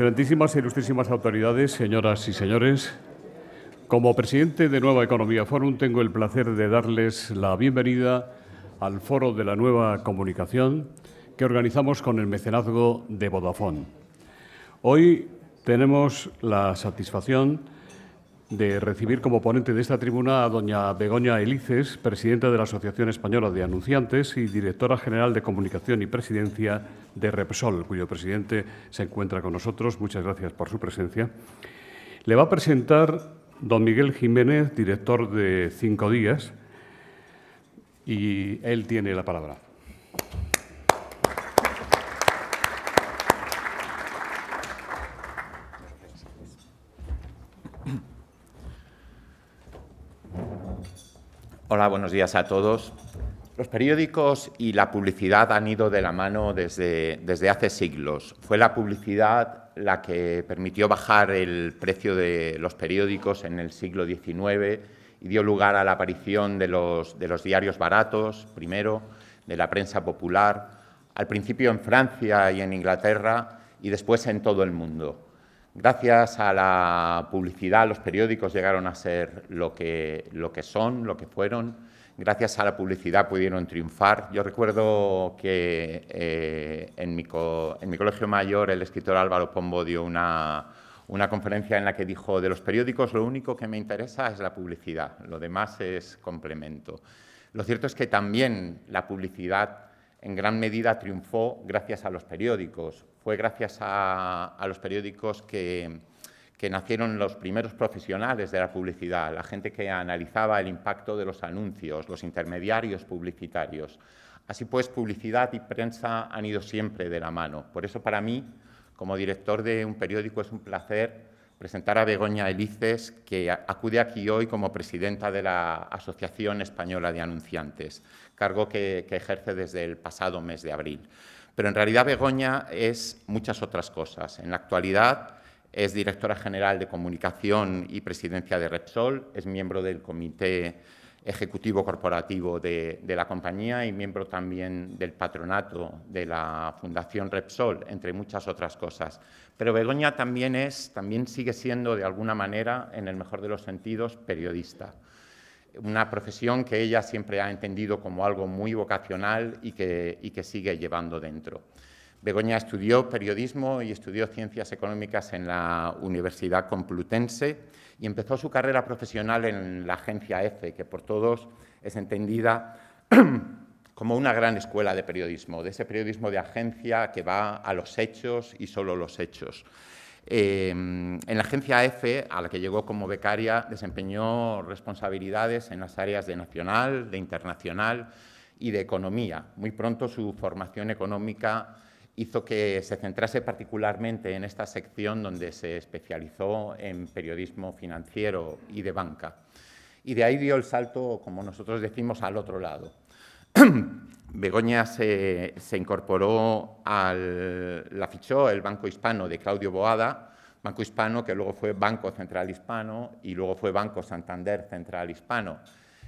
Excelentísimas y e ilustrísimas autoridades, señoras y señores, como presidente de Nueva Economía Forum tengo el placer de darles la bienvenida al Foro de la Nueva Comunicación que organizamos con el mecenazgo de Vodafone. Hoy tenemos la satisfacción de recibir como ponente de esta tribuna a doña Begoña Elices, presidenta de la Asociación Española de Anunciantes y directora general de Comunicación y Presidencia de Repsol, cuyo presidente se encuentra con nosotros. Muchas gracias por su presencia. Le va a presentar don Miguel Jiménez, director de Cinco Días, y él tiene la palabra. Hola, buenos días a todos. Los periódicos y la publicidad han ido de la mano desde, hace siglos. Fue la publicidad la que permitió bajar el precio de los periódicos en el siglo XIX y dio lugar a la aparición de los diarios baratos, primero, de la prensa popular, al principio en Francia y en Inglaterra y después en todo el mundo. Gracias a la publicidad, los periódicos llegaron a ser lo que, son, lo que fueron. Gracias a la publicidad pudieron triunfar. Yo recuerdo que eh, en, mi colegio mayor el escritor Álvaro Pombo dio una conferencia en la que dijo, de los periódicos lo único que me interesa es la publicidad, lo demás es complemento. Lo cierto es que también la publicidad en gran medida triunfó gracias a los periódicos fue gracias a, los periódicos que, nacieron los primeros profesionales de la publicidad, la gente que analizaba el impacto de los anuncios, los intermediarios publicitarios. Así pues, publicidad y prensa han ido siempre de la mano. Por eso para mí, como director de un periódico, es un placer presentar a Begoña Elices, que acude aquí hoy como presidenta de la Asociación Española de Anunciantes, cargo que ejerce desde el pasado mes de abril pero en realidad Begoña es muchas otras cosas. En la actualidad es directora general de Comunicación y Presidencia de Repsol, es miembro del Comité Ejecutivo Corporativo de, la compañía y miembro también del patronato de la Fundación Repsol, entre muchas otras cosas. Pero Begoña también es, también sigue siendo de alguna manera, en el mejor de los sentidos, periodista una profesión que ella siempre ha entendido como algo muy vocacional y que, sigue llevando dentro. Begoña estudió periodismo y estudió ciencias económicas en la Universidad Complutense y empezó su carrera profesional en la agencia EFE, que por todos es entendida como una gran escuela de periodismo, de ese periodismo de agencia que va a los hechos y solo los hechos. Em, en la agencia EFE, a la que llegó como becaria, desempeñó responsabilidades en las áreas de nacional, de internacional y de economía. Muy pronto su formación económica hizo que se centrase particularmente en esta sección donde se especializó en periodismo financiero y de banca. Y de ahí dio el salto, como nosotros decimos, al otro lado. Begoña se, incorporó al, la fichó el Banco Hispano de Claudio Boada, Banco Hispano que luego fue Banco Central Hispano y luego fue Banco Santander Central Hispano.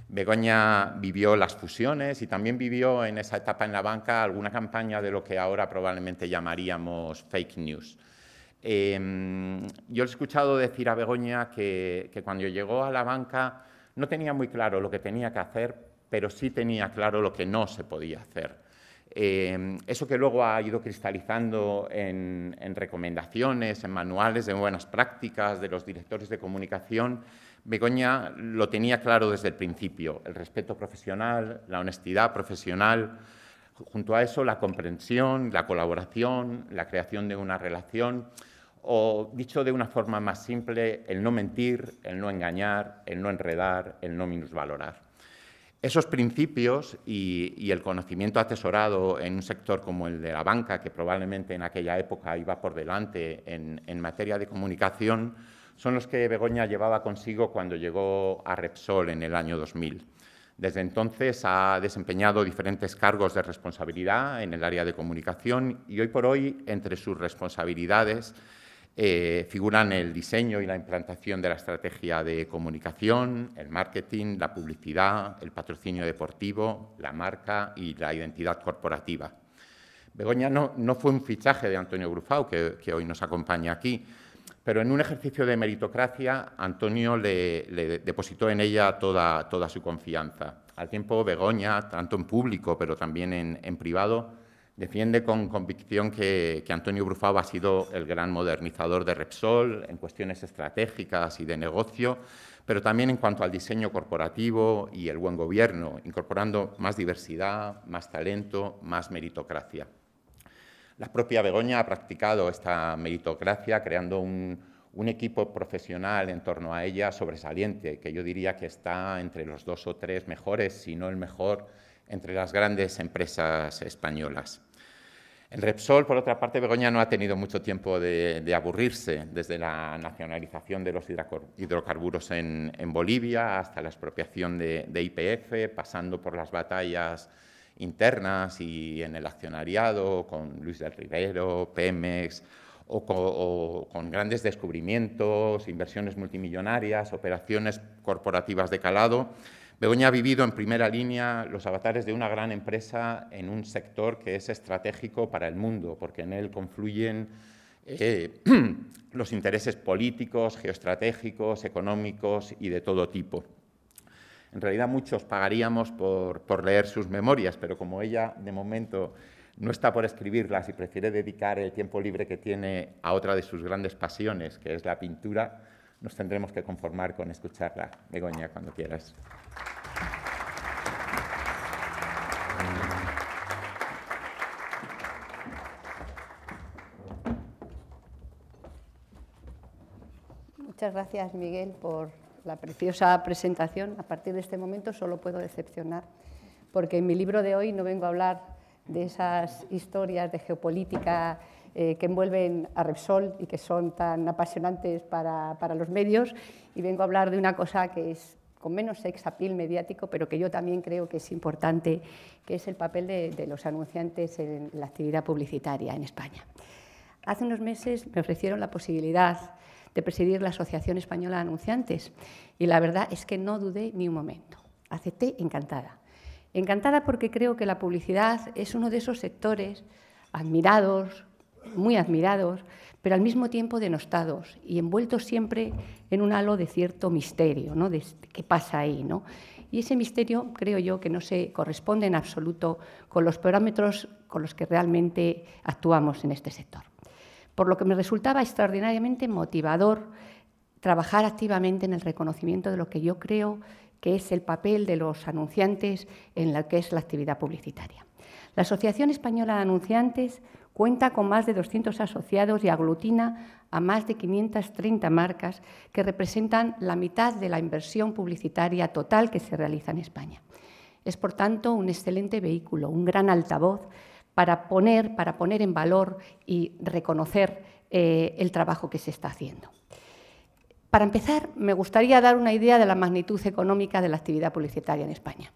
Begoña vivió las fusiones y también vivió en esa etapa en la banca alguna campaña de lo que ahora probablemente llamaríamos fake news. Em, yo he escuchado decir a Begoña que, que cuando llegó a la banca no tenía muy claro lo que tenía que hacer pero sí tenía claro lo que no se podía hacer. Eh, eso que luego ha ido cristalizando en, en, recomendaciones, en manuales de buenas prácticas de los directores de comunicación, Begoña lo tenía claro desde el principio, el respeto profesional, la honestidad profesional, junto a eso la comprensión, la colaboración, la creación de una relación, o dicho de una forma más simple, el no mentir, el no engañar, el no enredar, el no minusvalorar. Esos principios y, el conocimiento atesorado en un sector como el de la banca, que probablemente en aquella época iba por delante en, en materia de comunicación, son los que Begoña llevaba consigo cuando llegó a Repsol en el año 2000. Desde entonces ha desempeñado diferentes cargos de responsabilidad en el área de comunicación y hoy por hoy, entre sus responsabilidades, eh, figuran el diseño y la implantación de la estrategia de comunicación, el marketing, la publicidad, el patrocinio deportivo, la marca y la identidad corporativa. Begoña no, fue un fichaje de Antonio Grufau, que, hoy nos acompaña aquí, pero en un ejercicio de meritocracia, Antonio le, depositó en ella toda, toda, su confianza. Al tiempo, Begoña, tanto en público, pero también en privado, Defiende con convicción que, Antonio Brufau ha sido el gran modernizador de Repsol en cuestiones estratégicas y de negocio, pero también en cuanto al diseño corporativo y el buen gobierno, incorporando más diversidad, más talento, más meritocracia. La propia Begoña ha practicado esta meritocracia creando un equipo profesional en torno a ella sobresaliente, que yo diría que está entre los dos o tres mejores, si no el mejor, entre las grandes empresas españolas. En Repsol, por otra parte, Begoña no ha tenido mucho tiempo de, aburrirse, desde la nacionalización de los hidrocarburos en, Bolivia hasta la expropiación de IPF, pasando por las batallas internas y en el accionariado con Luis del Rivero, Pemex, o con grandes descubrimientos, inversiones multimillonarias, operaciones corporativas de calado. Begoña ha vivido en primera línea los avatares de una gran empresa en un sector que es estratégico para el mundo, porque en él confluyen eh, los intereses políticos, geoestratégicos, económicos y de todo tipo. En realidad muchos pagaríamos por, por, leer sus memorias, pero como ella de momento no está por escribirlas y prefiere dedicar el tiempo libre que tiene a otra de sus grandes pasiones, que es la pintura, nos tendremos que conformar con escucharla, Begoña, cuando quieras. Muchas gracias, Miguel, por la preciosa presentación. A partir de este momento solo puedo decepcionar, porque en mi libro de hoy no vengo a hablar de esas historias de geopolítica eh, que envuelven a Repsol y que son tan apasionantes para, para, los medios. Y vengo a hablar de una cosa que es con menos sex appeal mediático, pero que yo también creo que es importante, que es el papel de, de los anunciantes en la actividad publicitaria en España. Hace unos meses me ofrecieron la posibilidad de presidir la Asociación Española de Anunciantes y la verdad es que no dudé ni un momento. Acepté encantada. Encantada porque creo que la publicidad es uno de esos sectores admirados, muy admirados, pero al mismo tiempo denostados y envueltos siempre en un halo de cierto misterio, ¿no? Este, qué pasa ahí, Y ese misterio, creo yo, que no se corresponde en absoluto con los parámetros con los que realmente actuamos en este sector. Por lo que me resultaba extraordinariamente motivador trabajar activamente en el reconocimiento de lo que yo creo que es el papel de los anunciantes en la que es la actividad publicitaria. La Asociación Española de Anunciantes Cuenta con más de 200 asociados y aglutina a más de 530 marcas que representan la mitad de la inversión publicitaria total que se realiza en España. Es, por tanto, un excelente vehículo, un gran altavoz para poner, para poner en valor y reconocer eh, el trabajo que se está haciendo. Para empezar, me gustaría dar una idea de la magnitud económica de la actividad publicitaria en España.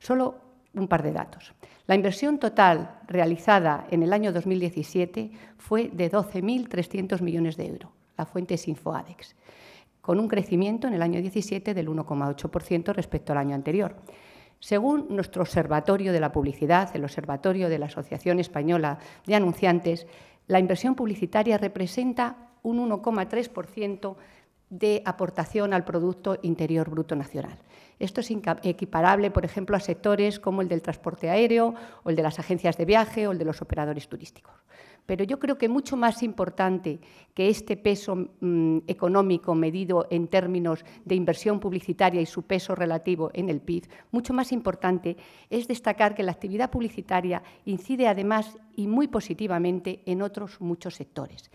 Solo un par de datos. La inversión total realizada en el año 2017 fue de 12.300 millones de euros. La fuente es InfoAdex, con un crecimiento en el año 17 del 1,8% respecto al año anterior. Según nuestro Observatorio de la Publicidad, el Observatorio de la Asociación Española de Anunciantes, la inversión publicitaria representa un 1,3% de aportación al Producto Interior Bruto Nacional. Esto es equiparable, por ejemplo, a sectores como el del transporte aéreo o el de las agencias de viaje o el de los operadores turísticos. Pero yo creo que mucho más importante que este peso mm, económico medido en términos de inversión publicitaria y su peso relativo en el PIB, mucho más importante es destacar que la actividad publicitaria incide además y muy positivamente en otros muchos sectores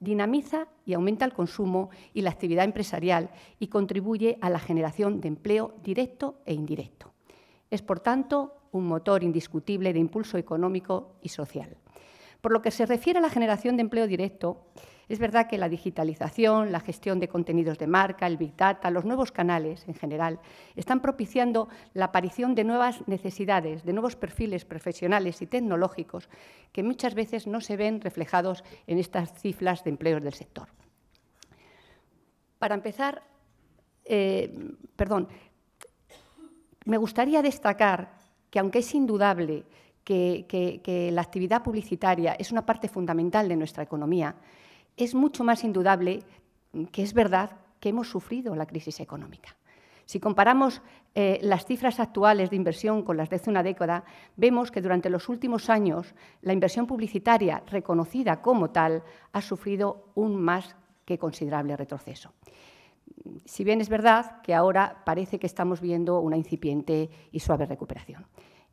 dinamiza y aumenta el consumo y la actividad empresarial y contribuye a la generación de empleo directo e indirecto. Es, por tanto, un motor indiscutible de impulso económico y social. Por lo que se refiere a la generación de empleo directo, es verdad que la digitalización, la gestión de contenidos de marca, el Big Data, los nuevos canales en general, están propiciando la aparición de nuevas necesidades, de nuevos perfiles profesionales y tecnológicos que muchas veces no se ven reflejados en estas cifras de empleos del sector. Para empezar, eh, perdón, me gustaría destacar que aunque es indudable que la actividad publicitaria es una parte fundamental de nuestra economía, es mucho más indudable que es verdad que hemos sufrido la crisis económica. Si comparamos eh, las cifras actuales de inversión con las de hace una década, vemos que durante los últimos años la inversión publicitaria reconocida como tal ha sufrido un más que considerable retroceso. Si bien es verdad que ahora parece que estamos viendo una incipiente y suave recuperación.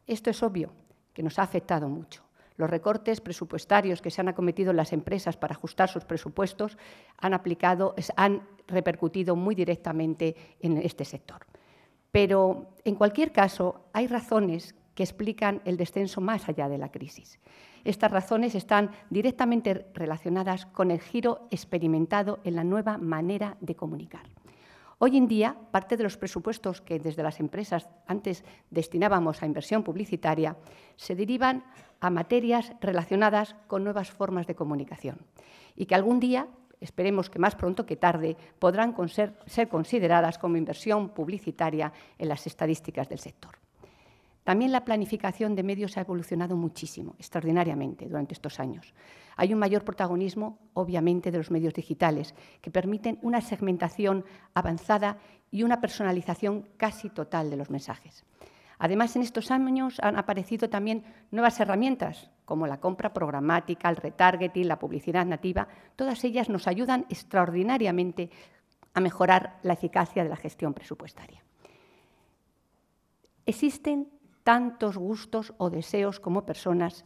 Esto es obvio, que nos ha afectado mucho. Los recortes presupuestarios que se han acometido en las empresas para ajustar sus presupuestos han, aplicado, han repercutido muy directamente en este sector. Pero, en cualquier caso, hay razones que explican el descenso más allá de la crisis. Estas razones están directamente relacionadas con el giro experimentado en la nueva manera de comunicar. Hoy en día, parte de los presupuestos que desde las empresas antes destinábamos a inversión publicitaria se derivan a materias relacionadas con nuevas formas de comunicación y que algún día, esperemos que más pronto que tarde, podrán ser, consideradas como inversión publicitaria en las estadísticas del sector. También la planificación de medios ha evolucionado muchísimo, extraordinariamente, durante estos años. Hay un mayor protagonismo, obviamente, de los medios digitales, que permiten una segmentación avanzada y una personalización casi total de los mensajes. Además, en estos años han aparecido también nuevas herramientas, como la compra programática, el retargeting, la publicidad nativa. Todas ellas nos ayudan extraordinariamente a mejorar la eficacia de la gestión presupuestaria. Existen tantos gustos o deseos como personas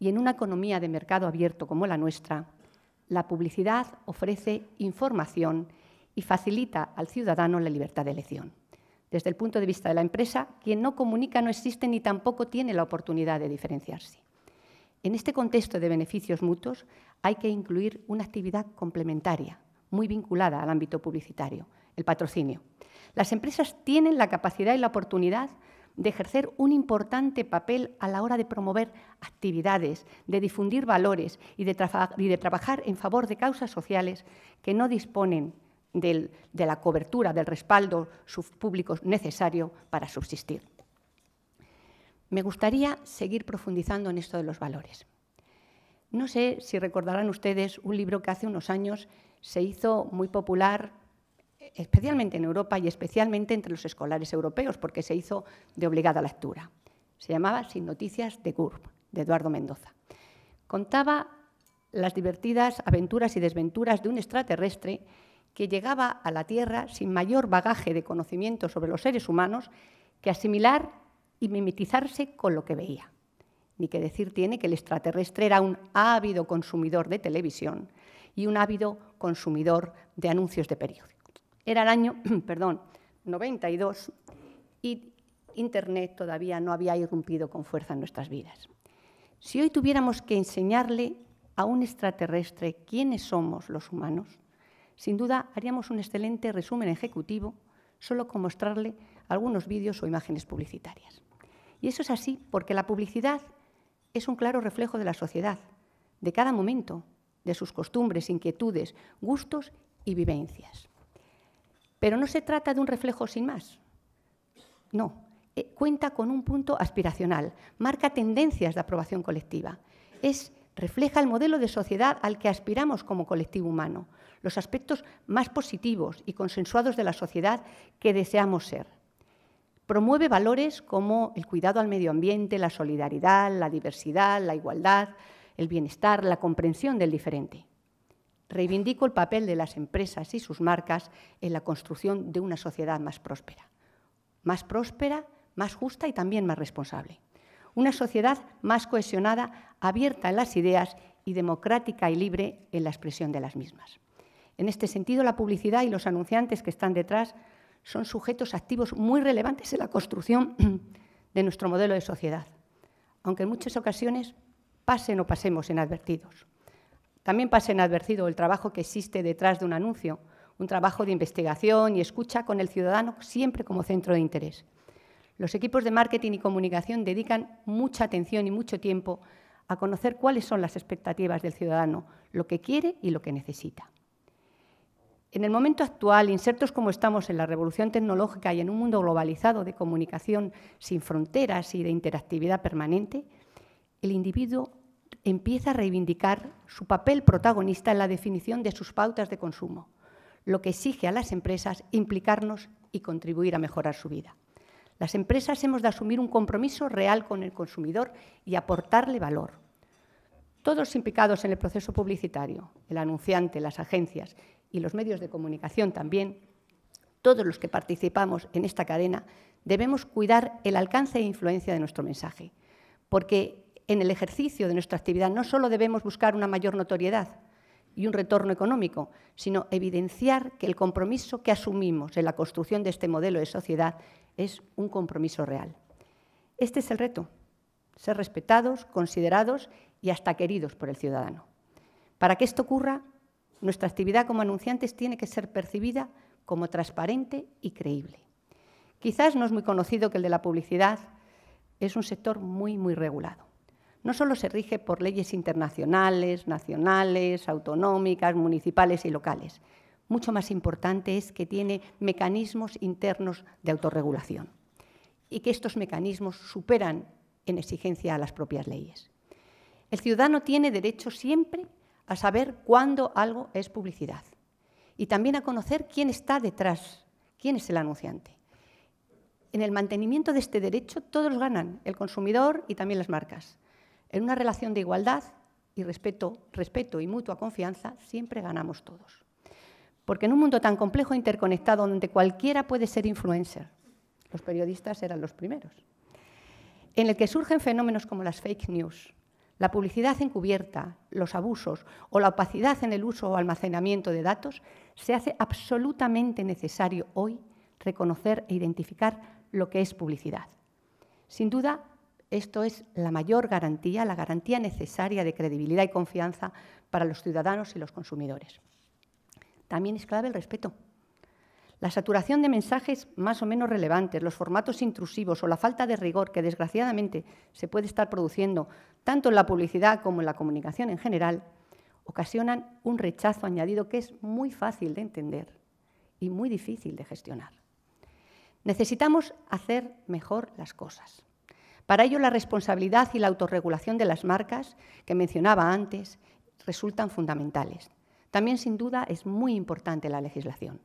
y en una economía de mercado abierto como la nuestra, la publicidad ofrece información y facilita al ciudadano la libertad de elección. Desde el punto de vista de la empresa, quien no comunica no existe ni tampoco tiene la oportunidad de diferenciarse. En este contexto de beneficios mutuos hay que incluir una actividad complementaria, muy vinculada al ámbito publicitario, el patrocinio. Las empresas tienen la capacidad y la oportunidad de ejercer un importante papel a la hora de promover actividades, de difundir valores y de, trabajar en favor de causas sociales que no disponen de la cobertura, del respaldo público necesario para subsistir. Me gustaría seguir profundizando en esto de los valores. No sé si recordarán ustedes un libro que hace unos años se hizo muy popular especialmente en Europa y especialmente entre los escolares europeos, porque se hizo de obligada lectura. Se llamaba Sin Noticias de GURB, de Eduardo Mendoza. Contaba las divertidas aventuras y desventuras de un extraterrestre que llegaba a la Tierra sin mayor bagaje de conocimiento sobre los seres humanos que asimilar y mimetizarse con lo que veía. Ni que decir tiene que el extraterrestre era un ávido consumidor de televisión y un ávido consumidor de anuncios de periódico. Era el año, perdón, 92 y Internet todavía no había irrumpido con fuerza en nuestras vidas. Si hoy tuviéramos que enseñarle a un extraterrestre quiénes somos los humanos, sin duda haríamos un excelente resumen ejecutivo solo con mostrarle algunos vídeos o imágenes publicitarias. Y eso es así porque la publicidad es un claro reflejo de la sociedad, de cada momento, de sus costumbres, inquietudes, gustos y vivencias. Pero no se trata de un reflejo sin más. No, eh, cuenta con un punto aspiracional, marca tendencias de aprobación colectiva. Es, refleja el modelo de sociedad al que aspiramos como colectivo humano, los aspectos más positivos y consensuados de la sociedad que deseamos ser. Promueve valores como el cuidado al medio ambiente, la solidaridad, la diversidad, la igualdad, el bienestar, la comprensión del diferente reivindico el papel de las empresas y sus marcas en la construcción de una sociedad más próspera. Más próspera, más justa y también más responsable. Una sociedad más cohesionada, abierta en las ideas y democrática y libre en la expresión de las mismas. En este sentido, la publicidad y los anunciantes que están detrás son sujetos activos muy relevantes en la construcción de nuestro modelo de sociedad, aunque en muchas ocasiones pasen o pasemos inadvertidos. También pasa inadvertido el trabajo que existe detrás de un anuncio, un trabajo de investigación y escucha con el ciudadano siempre como centro de interés. Los equipos de marketing y comunicación dedican mucha atención y mucho tiempo a conocer cuáles son las expectativas del ciudadano, lo que quiere y lo que necesita. En el momento actual, insertos como estamos en la revolución tecnológica y en un mundo globalizado de comunicación sin fronteras y de interactividad permanente, el individuo empieza a reivindicar su papel protagonista en la definición de sus pautas de consumo, lo que exige a las empresas implicarnos y contribuir a mejorar su vida. Las empresas hemos de asumir un compromiso real con el consumidor y aportarle valor. Todos implicados en el proceso publicitario, el anunciante, las agencias y los medios de comunicación también, todos los que participamos en esta cadena, debemos cuidar el alcance e influencia de nuestro mensaje, porque en el ejercicio de nuestra actividad no solo debemos buscar una mayor notoriedad y un retorno económico, sino evidenciar que el compromiso que asumimos en la construcción de este modelo de sociedad es un compromiso real. Este es el reto, ser respetados, considerados y hasta queridos por el ciudadano. Para que esto ocurra, nuestra actividad como anunciantes tiene que ser percibida como transparente y creíble. Quizás no es muy conocido que el de la publicidad es un sector muy, muy regulado no solo se rige por leyes internacionales, nacionales, autonómicas, municipales y locales. Mucho más importante es que tiene mecanismos internos de autorregulación y que estos mecanismos superan en exigencia a las propias leyes. El ciudadano tiene derecho siempre a saber cuándo algo es publicidad y también a conocer quién está detrás, quién es el anunciante. En el mantenimiento de este derecho todos ganan, el consumidor y también las marcas. En una relación de igualdad y respeto, respeto y mutua confianza siempre ganamos todos. Porque en un mundo tan complejo e interconectado donde cualquiera puede ser influencer, los periodistas eran los primeros, en el que surgen fenómenos como las fake news, la publicidad encubierta, los abusos o la opacidad en el uso o almacenamiento de datos, se hace absolutamente necesario hoy reconocer e identificar lo que es publicidad. Sin duda, esto es la mayor garantía, la garantía necesaria de credibilidad y confianza para los ciudadanos y los consumidores. También es clave el respeto. La saturación de mensajes más o menos relevantes, los formatos intrusivos o la falta de rigor que desgraciadamente se puede estar produciendo tanto en la publicidad como en la comunicación en general, ocasionan un rechazo añadido que es muy fácil de entender y muy difícil de gestionar. Necesitamos hacer mejor las cosas. Para ello, la responsabilidad y la autorregulación de las marcas, que mencionaba antes, resultan fundamentales. También, sin duda, es muy importante la legislación.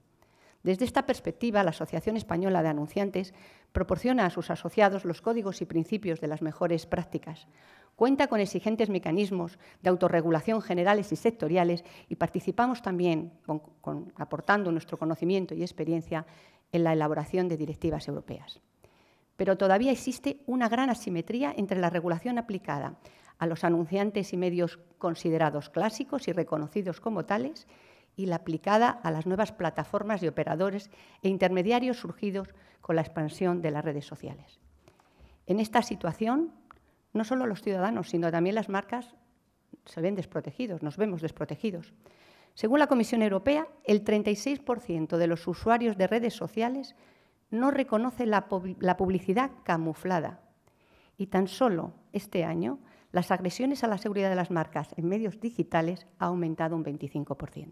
Desde esta perspectiva, la Asociación Española de Anunciantes proporciona a sus asociados los códigos y principios de las mejores prácticas. Cuenta con exigentes mecanismos de autorregulación generales y sectoriales y participamos también, aportando nuestro conocimiento y experiencia, en la elaboración de directivas europeas pero todavía existe una gran asimetría entre la regulación aplicada a los anunciantes y medios considerados clásicos y reconocidos como tales y la aplicada a las nuevas plataformas y operadores e intermediarios surgidos con la expansión de las redes sociales. En esta situación, no solo los ciudadanos, sino también las marcas se ven desprotegidos, nos vemos desprotegidos. Según la Comisión Europea, el 36% de los usuarios de redes sociales no reconoce la, publicidad camuflada. Y tan solo este año, las agresiones a la seguridad de las marcas en medios digitales ha aumentado un 25%.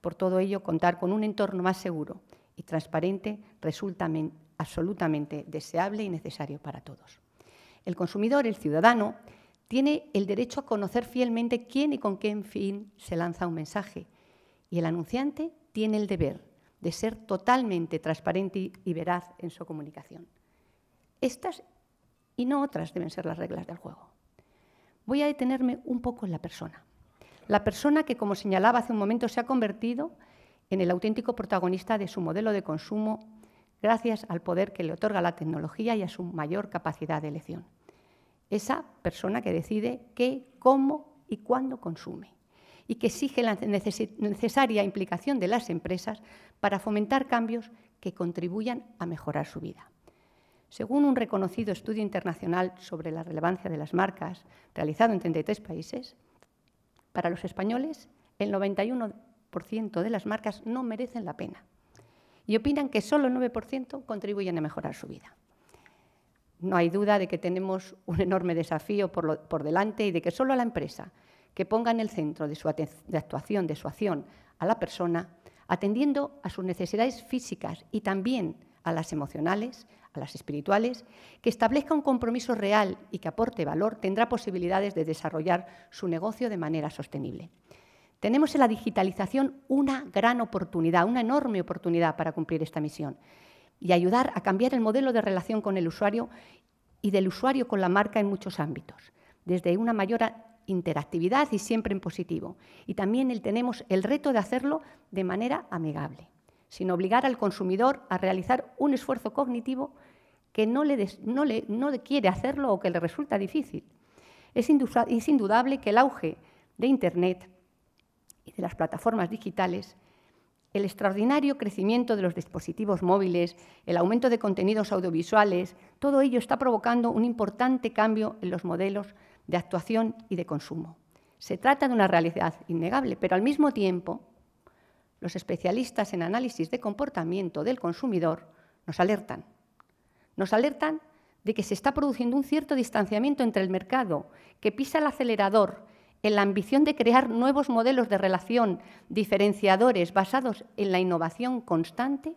Por todo ello, contar con un entorno más seguro y transparente resulta absolutamente deseable y necesario para todos. El consumidor, el ciudadano, tiene el derecho a conocer fielmente quién y con qué fin se lanza un mensaje y el anunciante tiene el deber de ser totalmente transparente y veraz en su comunicación. Estas y no otras deben ser las reglas del juego. Voy a detenerme un poco en la persona. La persona que, como señalaba hace un momento, se ha convertido en el auténtico protagonista de su modelo de consumo gracias al poder que le otorga la tecnología y a su mayor capacidad de elección. Esa persona que decide qué, cómo y cuándo consume y que exige la necesaria implicación de las empresas para fomentar cambios que contribuyan a mejorar su vida. Según un reconocido estudio internacional sobre la relevancia de las marcas, realizado en 33 países, para los españoles el 91% de las marcas no merecen la pena y opinan que solo el 9% contribuyen a mejorar su vida. No hay duda de que tenemos un enorme desafío por, por delante y de que solo la empresa que ponga en el centro de su actuación, de su acción, a la persona, atendiendo a sus necesidades físicas y también a las emocionales, a las espirituales, que establezca un compromiso real y que aporte valor, tendrá posibilidades de desarrollar su negocio de manera sostenible. Tenemos en la digitalización una gran oportunidad, una enorme oportunidad para cumplir esta misión y ayudar a cambiar el modelo de relación con el usuario y del usuario con la marca en muchos ámbitos, desde una mayor interactividad y siempre en positivo. Y también el, tenemos el reto de hacerlo de manera amigable, sin obligar al consumidor a realizar un esfuerzo cognitivo que no, le no, le, no quiere hacerlo o que le resulta difícil. es indudable que el auge de Internet y de las plataformas digitales el extraordinario crecimiento de los dispositivos móviles, el aumento de contenidos audiovisuales, todo ello está provocando un importante cambio en los modelos de actuación y de consumo. Se trata de una realidad innegable, pero al mismo tiempo los especialistas en análisis de comportamiento del consumidor nos alertan. Nos alertan de que se está produciendo un cierto distanciamiento entre el mercado, que pisa el acelerador en la ambición de crear nuevos modelos de relación diferenciadores basados en la innovación constante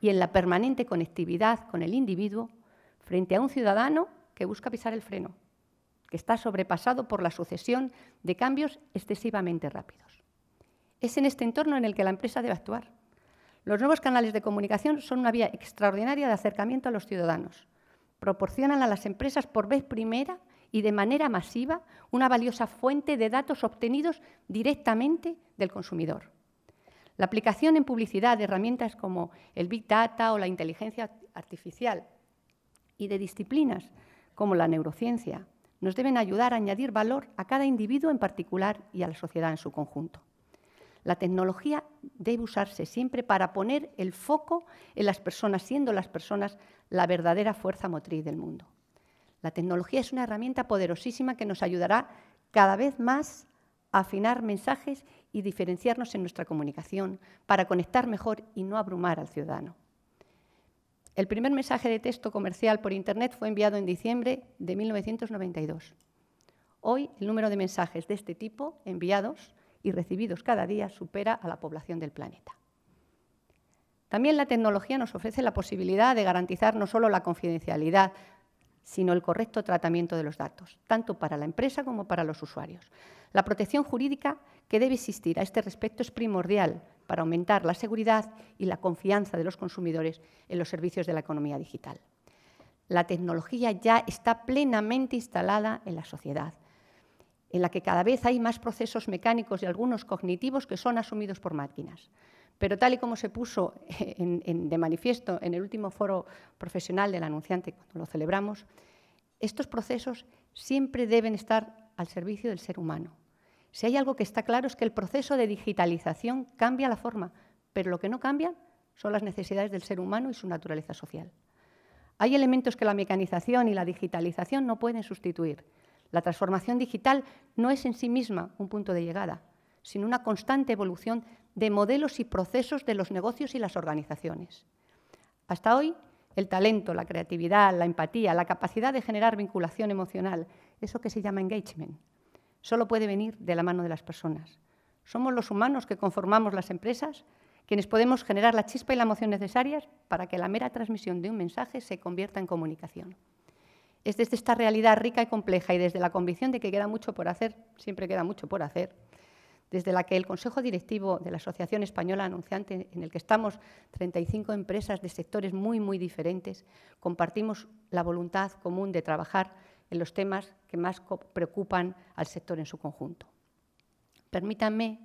y en la permanente conectividad con el individuo frente a un ciudadano que busca pisar el freno que está sobrepasado por la sucesión de cambios excesivamente rápidos. Es en este entorno en el que la empresa debe actuar. Los nuevos canales de comunicación son una vía extraordinaria de acercamiento a los ciudadanos. Proporcionan a las empresas por vez primera y de manera masiva una valiosa fuente de datos obtenidos directamente del consumidor. La aplicación en publicidad de herramientas como el Big Data o la inteligencia artificial y de disciplinas como la neurociencia, nos deben ayudar a añadir valor a cada individuo en particular y a la sociedad en su conjunto. La tecnología debe usarse siempre para poner el foco en las personas, siendo las personas la verdadera fuerza motriz del mundo. La tecnología es una herramienta poderosísima que nos ayudará cada vez más a afinar mensajes y diferenciarnos en nuestra comunicación para conectar mejor y no abrumar al ciudadano. El primer mensaje de texto comercial por Internet fue enviado en diciembre de 1992. Hoy el número de mensajes de este tipo enviados y recibidos cada día supera a la población del planeta. También la tecnología nos ofrece la posibilidad de garantizar no solo la confidencialidad, sino el correcto tratamiento de los datos, tanto para la empresa como para los usuarios. La protección jurídica que debe existir a este respecto es primordial, para aumentar la seguridad y la confianza de los consumidores en los servicios de la economía digital. La tecnología ya está plenamente instalada en la sociedad, en la que cada vez hay más procesos mecánicos y algunos cognitivos que son asumidos por máquinas. Pero tal y como se puso de manifiesto en el último foro profesional del anunciante, cuando lo celebramos, estos procesos siempre deben estar al servicio del ser humano, si hay algo que está claro es que el proceso de digitalización cambia la forma, pero lo que no cambia son las necesidades del ser humano y su naturaleza social. Hay elementos que la mecanización y la digitalización no pueden sustituir. La transformación digital no es en sí misma un punto de llegada, sino una constante evolución de modelos y procesos de los negocios y las organizaciones. Hasta hoy, el talento, la creatividad, la empatía, la capacidad de generar vinculación emocional, eso que se llama engagement, solo puede venir de la mano de las personas. Somos los humanos que conformamos las empresas quienes podemos generar la chispa y la emoción necesarias para que la mera transmisión de un mensaje se convierta en comunicación. Es desde esta realidad rica y compleja y desde la convicción de que queda mucho por hacer, siempre queda mucho por hacer, desde la que el Consejo Directivo de la Asociación Española Anunciante, en el que estamos 35 empresas de sectores muy, muy diferentes, compartimos la voluntad común de trabajar en los temas que más preocupan al sector en su conjunto. Permítanme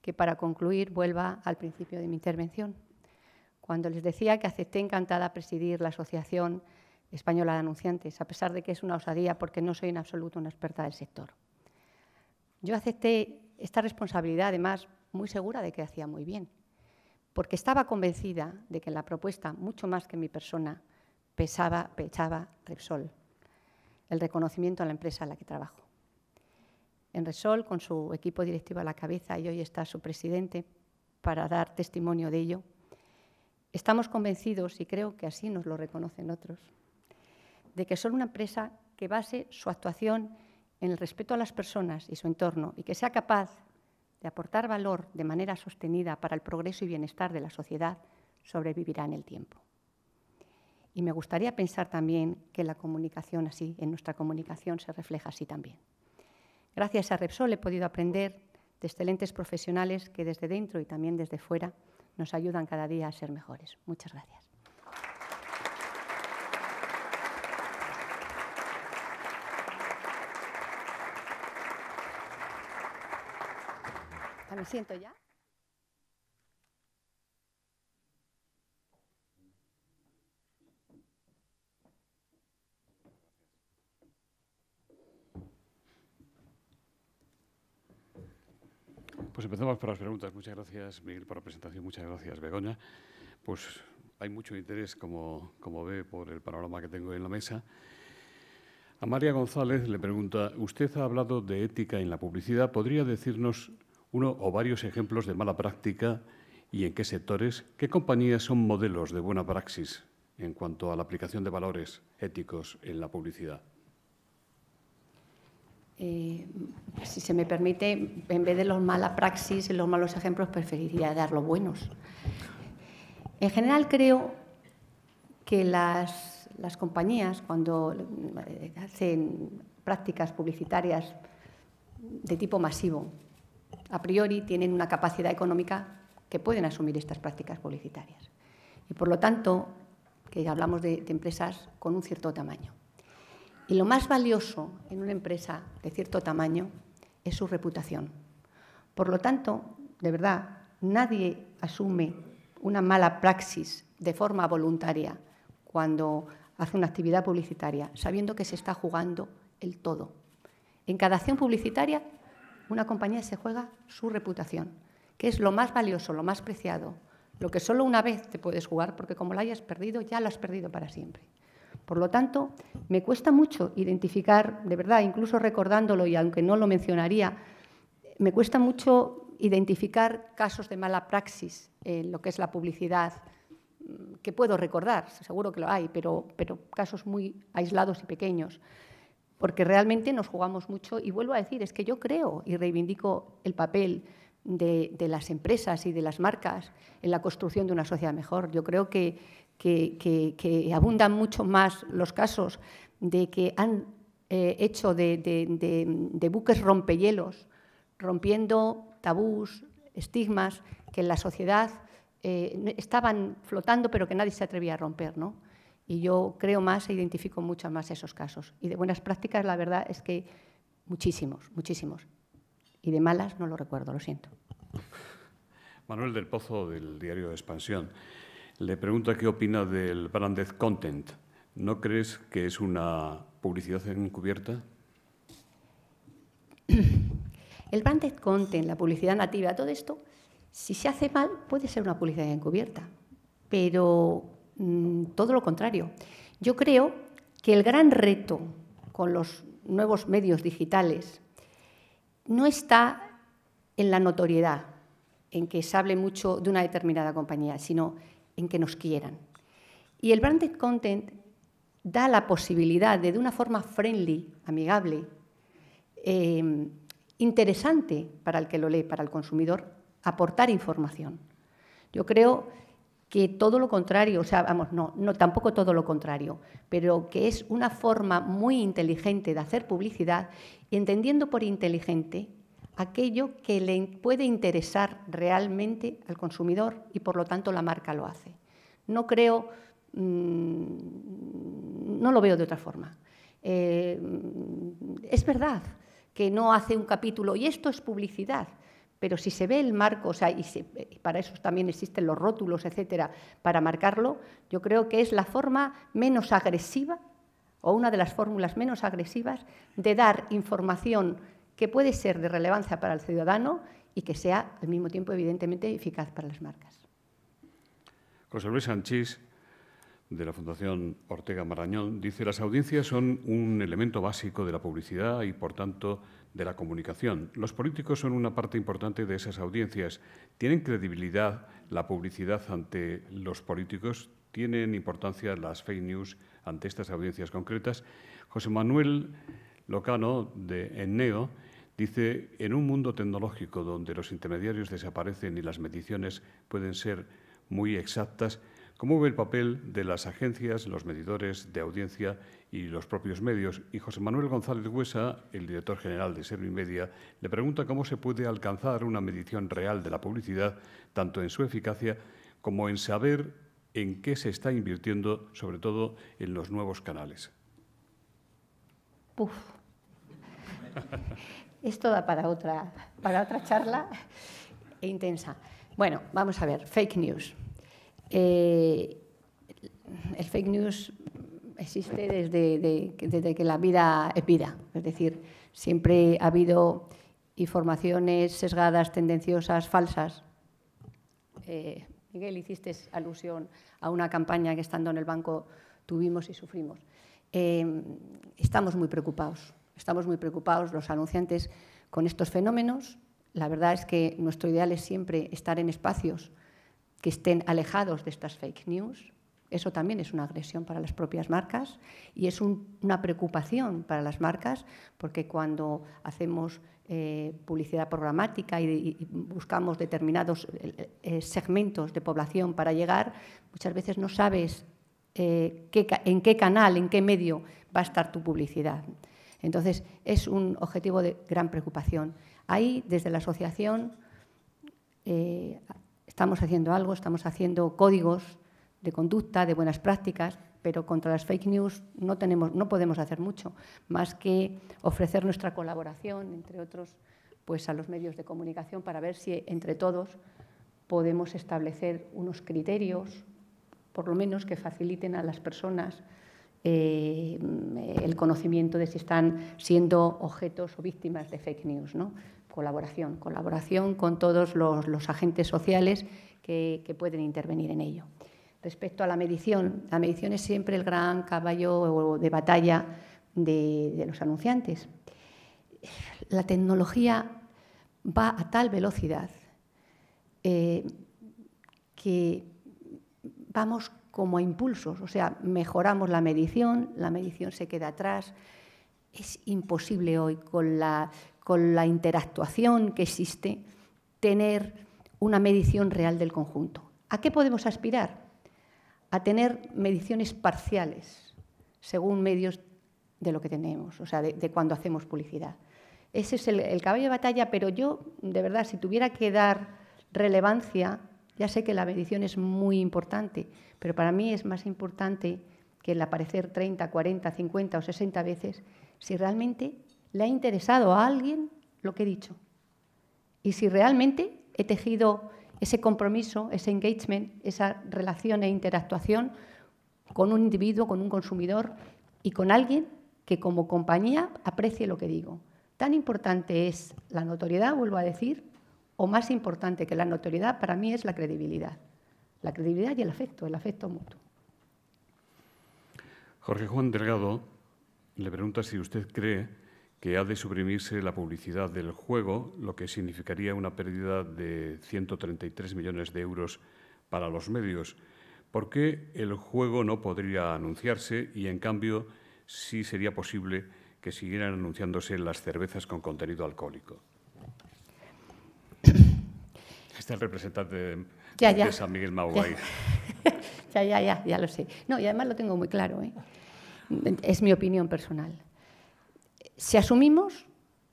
que para concluir vuelva al principio de mi intervención, cuando les decía que acepté encantada presidir la Asociación Española de Anunciantes, a pesar de que es una osadía porque no soy en absoluto una experta del sector. Yo acepté esta responsabilidad, además, muy segura de que hacía muy bien, porque estaba convencida de que la propuesta, mucho más que mi persona, pesaba, pechaba Repsol, el reconocimiento a la empresa en la que trabajo. En Resol, con su equipo directivo a la cabeza, y hoy está su presidente para dar testimonio de ello, estamos convencidos, y creo que así nos lo reconocen otros, de que solo una empresa que base su actuación en el respeto a las personas y su entorno y que sea capaz de aportar valor de manera sostenida para el progreso y bienestar de la sociedad, sobrevivirá en el tiempo. Y me gustaría pensar también que la comunicación así, en nuestra comunicación se refleja así también. Gracias a Repsol he podido aprender de excelentes profesionales que desde dentro y también desde fuera nos ayudan cada día a ser mejores. Muchas gracias. ¿Me siento ya? Muchas gracias, Miguel, por la presentación. Muchas gracias, Begoña. Pues hay mucho interés, como ve, por el panorama que tengo en la mesa. A María González le pregunta, usted ha hablado de ética en la publicidad. ¿Podría decirnos uno o varios ejemplos de mala práctica y en qué sectores? ¿Qué compañías son modelos de buena praxis en cuanto a la aplicación de valores éticos en la publicidad? Eh, si se me permite, en vez de los malas praxis, los malos ejemplos, preferiría dar los buenos. En general creo que las, compañías, cuando eh, hacen prácticas publicitarias de tipo masivo, a priori tienen una capacidad económica que pueden asumir estas prácticas publicitarias. Y por lo tanto, que hablamos de empresas con un cierto tamaño. Y lo más valioso en una empresa de cierto tamaño es su reputación. Por lo tanto, de verdad, nadie asume una mala praxis de forma voluntaria cuando hace una actividad publicitaria, sabiendo que se está jugando el todo. En cada acción publicitaria, una compañía se juega su reputación, que es lo más valioso, lo más preciado, lo que solo una vez te puedes jugar, porque como la hayas perdido, ya la has perdido para siempre. Por lo tanto, me cuesta mucho identificar, de verdad, incluso recordándolo y aunque no lo mencionaría, me cuesta mucho identificar casos de mala praxis en lo que es la publicidad, mm, que puedo recordar, seguro que lo hay, pero, casos muy aislados y pequeños, porque realmente nos jugamos mucho y vuelvo a decir, es que yo creo y reivindico el papel de, de, las empresas y de las marcas en la construcción de una sociedad mejor. Yo creo que, que, abundan mucho más los casos de que han eh, hecho de, buques rompehielos, rompiendo tabús, estigmas que en la sociedad eh, estaban flotando pero que nadie se atrevía a romper. ¿no? Y yo creo más e identifico mucho más esos casos. Y de buenas prácticas, la verdad es que muchísimos, muchísimos. Y de malas no lo recuerdo, lo siento. Manuel del Pozo, del diario Expansión le pregunta qué opina del branded content. ¿No crees que es una publicidad encubierta? El branded content, la publicidad nativa, todo esto, si se hace mal, puede ser una publicidad encubierta, pero mm, todo lo contrario. Yo creo que el gran reto con los nuevos medios digitales no está en la notoriedad, en que se hable mucho de una determinada compañía, sino en que nos quieran. Y el branded content da la posibilidad de, de una forma friendly, amigable, eh, interesante para el que lo lee, para el consumidor, aportar información. Yo creo que todo lo contrario, o sea, vamos, no, no, tampoco todo lo contrario, pero que es una forma muy inteligente de hacer publicidad, entendiendo por inteligente aquello que le puede interesar realmente al consumidor y por lo tanto la marca lo hace. No creo, mm, no lo veo de otra forma. Eh, es verdad que no hace un capítulo y esto es publicidad, pero si se ve el marco, o sea, y, y, para eso también existen los rótulos, etcétera, para marcarlo, yo creo que es la forma menos agresiva o una de las fórmulas menos agresivas de dar información que puede ser de relevancia para el ciudadano y que sea al mismo tiempo evidentemente eficaz para las marcas. José Luis Sánchez, de la Fundación Ortega Marañón, dice las audiencias son un elemento básico de la publicidad y, por tanto, de la comunicación. Los políticos son una parte importante de esas audiencias. ¿Tienen credibilidad la publicidad ante los políticos? ¿Tienen importancia las fake news ante estas audiencias concretas? José Manuel Locano, de Enneo, Dice, en un mundo tecnológico donde los intermediarios desaparecen y las mediciones pueden ser muy exactas, ¿Cómo ve el papel de las agencias, los medidores de audiencia y los propios medios? Y José Manuel González Huesa, el director general de Servimedia, le pregunta cómo se puede alcanzar una medición real de la publicidad, tanto en su eficacia como en saber en qué se está invirtiendo, sobre todo en los nuevos canales. Puf es toda para otra, para otra charla e intensa. Bueno, vamos a ver, fake news. Eh, el fake news existe desde, desde que la vida es vida, es decir, siempre ha habido informaciones sesgadas, tendenciosas, falsas. Eh, Miguel, hiciste alusión a una campaña que estando en el banco tuvimos y sufrimos. Eh, estamos muy preocupados Estamos muy preocupados los anunciantes con estos fenómenos. La verdad es que nuestro ideal es siempre estar en espacios que estén alejados de estas fake news. Eso también es una agresión para las propias marcas y es una preocupación para las marcas porque cuando hacemos eh, publicidad programática y, buscamos determinados eh, eh, segmentos de población para llegar, muchas veces no sabes en qué canal, en qué medio va a estar tu publicidad. Entonces, es un objetivo de gran preocupación. Ahí, desde la asociación, eh, estamos haciendo algo, estamos haciendo códigos de conducta, de buenas prácticas, pero contra las fake news no, tenemos, no podemos hacer mucho, más que ofrecer nuestra colaboración, entre otros, pues a los medios de comunicación para ver si entre todos podemos establecer unos criterios, por lo menos que faciliten a las personas eh, mm, eh, el conocimiento de si están siendo objetos o víctimas de fake news. ¿no? Colaboración, colaboración con todos los, agentes sociales que, pueden intervenir en ello. Respecto a la medición, la medición es siempre el gran caballo de batalla de, los anunciantes. La tecnología va a tal velocidad eh, que vamos como a impulsos. O sea, mejoramos la medición, la medición se queda atrás. Es imposible hoy, con la, con interactuación que existe, tener una medición real del conjunto. ¿A qué podemos aspirar? A tener mediciones parciales, según medios de lo que tenemos, o sea, de, cuando hacemos publicidad. Ese es el, el caballo de batalla, pero yo, de verdad, si tuviera que dar relevancia, ya sé que la medición es muy importante, pero para mí es más importante que el aparecer 30, 40, 50 o 60 veces si realmente le ha interesado a alguien lo que he dicho. Y si realmente he tejido ese compromiso, ese engagement, esa relación e interactuación con un individuo, con un consumidor y con alguien que como compañía aprecie lo que digo. Tan importante es la notoriedad, vuelvo a decir, o más importante que la notoriedad para mí es la credibilidad la credibilidad y el afecto, el afecto mutuo. Jorge Juan Delgado le pregunta si usted cree que ha de suprimirse la publicidad del juego, lo que significaría una pérdida de 133 millones de euros para los medios. ¿Por qué el juego no podría anunciarse y, en cambio, sí sería posible que siguieran anunciándose las cervezas con contenido alcohólico? está el representante de, San Miguel Maguay. Ya. ya. ya, ya, lo sé. No, y además lo tengo muy claro. ¿eh? Es mi opinión personal. Si asumimos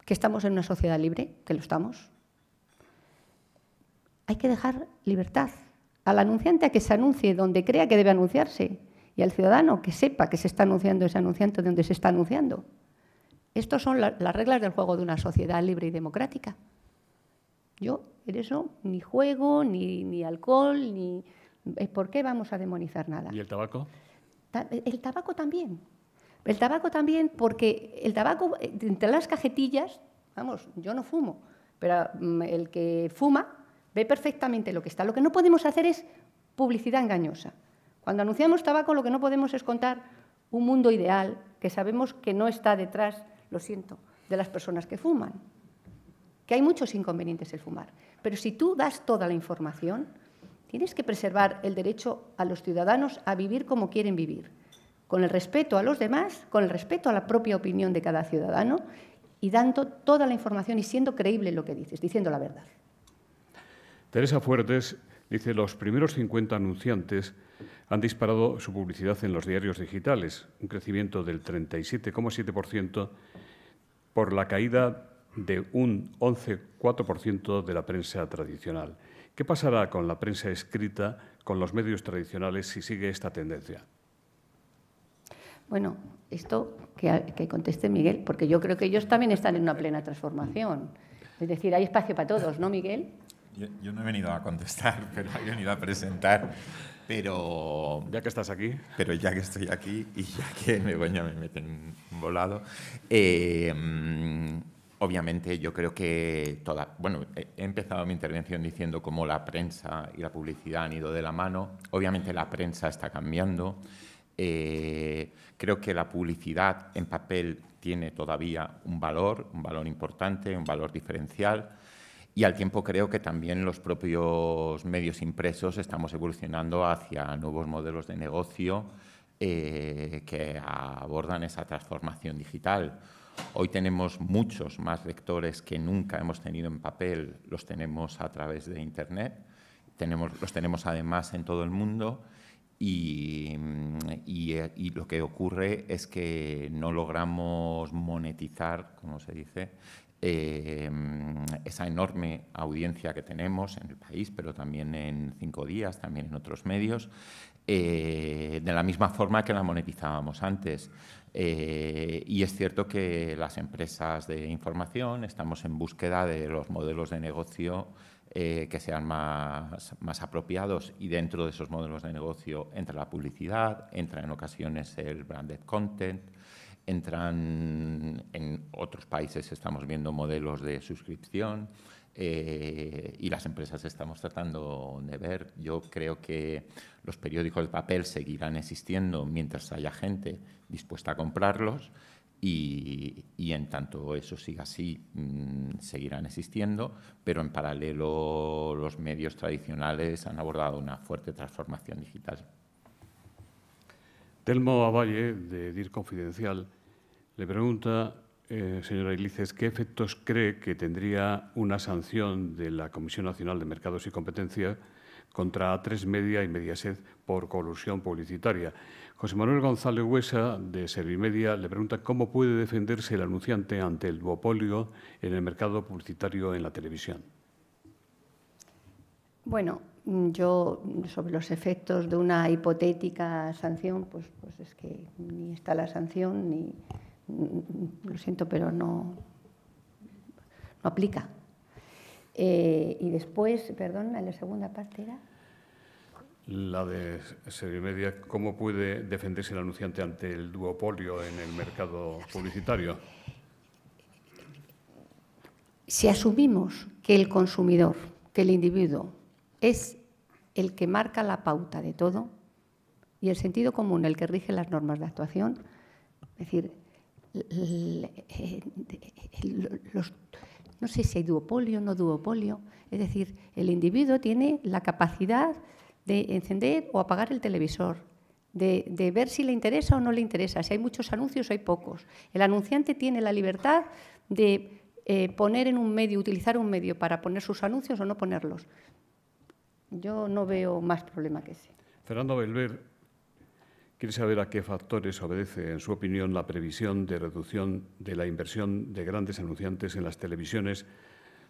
que estamos en una sociedad libre, que lo estamos, hay que dejar libertad al anunciante a que se anuncie donde crea que debe anunciarse y al ciudadano que sepa que se está anunciando ese anunciante donde se está anunciando. Estas son las reglas del juego de una sociedad libre y democrática. Yo eso ni juego, ni, alcohol, ni... ¿Por qué vamos a demonizar nada? ¿Y el tabaco? el tabaco también. El tabaco también, porque el tabaco, eh, entre las cajetillas, vamos, yo no fumo, pero mm, el que fuma ve perfectamente lo que está. Lo que no podemos hacer es publicidad engañosa. Cuando anunciamos tabaco, lo que no podemos es contar un mundo ideal que sabemos que no está detrás, lo siento, de las personas que fuman que hay muchos inconvenientes el fumar. Pero si tú das toda la información, tienes que preservar el derecho a los ciudadanos a vivir como quieren vivir, con el respeto a los demás, con el respeto a la propia opinión de cada ciudadano y dando toda la información y siendo creíble lo que dices, diciendo la verdad. Teresa Fuertes dice, los primeros 50 anunciantes han disparado su publicidad en los diarios digitales, un crecimiento del 37,7% por la caída de un 11,4% de la prensa tradicional. ¿Qué pasará con la prensa escrita, con los medios tradicionales, si sigue esta tendencia? Bueno, esto que, conteste Miguel, porque yo creo que ellos también están en una plena transformación. Es decir, hay espacio para todos, ¿no, Miguel? Yo, no he venido a contestar, pero he venido a presentar. Pero. Ya que estás aquí. Pero ya que estoy aquí y ya que me, voy a me meten volado. Eh, Obviamente yo creo que toda... Bueno, he empezado mi intervención diciendo cómo la prensa y la publicidad han ido de la mano. Obviamente la prensa está cambiando. Eh, creo que la publicidad en papel tiene todavía un valor, un valor importante, un valor diferencial. Y al tiempo creo que también los propios medios impresos estamos evolucionando hacia nuevos modelos de negocio eh, que abordan esa transformación digital. Hoy tenemos muchos más lectores que nunca hemos tenido en papel, los tenemos a través de Internet, los tenemos además en todo el mundo. Mm, eh, y, lo que ocurre es que no logramos monetizar, como se dice, eh, mm, esa enorme audiencia que tenemos en el país, pero también en Cinco Días, también en otros medios, eh, de la misma forma que la monetizábamos antes. Eh, y es cierto que las empresas de información estamos en búsqueda de los modelos de negocio eh, que sean más, más, apropiados y dentro de esos modelos de negocio entra la publicidad, entra en ocasiones el branded content, entran en otros países estamos viendo modelos de suscripción. Eh, y las empresas estamos tratando de ver. Yo creo que los periódicos de papel seguirán existiendo mientras haya gente dispuesta a comprarlos y, en tanto eso siga así, mm, seguirán existiendo, pero en paralelo los medios tradicionales han abordado una fuerte transformación digital. Telmo Avalle, de DIR Confidencial, le pregunta eh, señora Ilices, ¿qué efectos cree que tendría una sanción de la Comisión Nacional de Mercados y Competencia contra A3 Media y Mediaset por colusión publicitaria? José Manuel González Huesa, de Servimedia, le pregunta cómo puede defenderse el anunciante ante el duopolio en el mercado publicitario en la televisión. Bueno, yo sobre los efectos de una hipotética sanción, pues, pues es que ni está la sanción ni lo siento, pero no, no aplica. Eh, y después, perdón, la segunda parte era... La de Serie Media, ¿cómo puede defenderse el anunciante ante el duopolio en el mercado publicitario? Si asumimos que el consumidor, que el individuo, es el que marca la pauta de todo y el sentido común, el que rige las normas de actuación, es decir, no sé si hay duopolio no duopolio, es decir, el individuo tiene la capacidad de encender o apagar el televisor, de, ver si le interesa o no le interesa, si hay muchos anuncios o hay pocos. El anunciante tiene la libertad de eh, poner en un medio, utilizar un medio para poner sus anuncios o no ponerlos. Yo no veo más problema que ese. Fernando Belver, Quiere saber a qué factores obedece, en su opinión, la previsión de reducción de la inversión de grandes anunciantes en las televisiones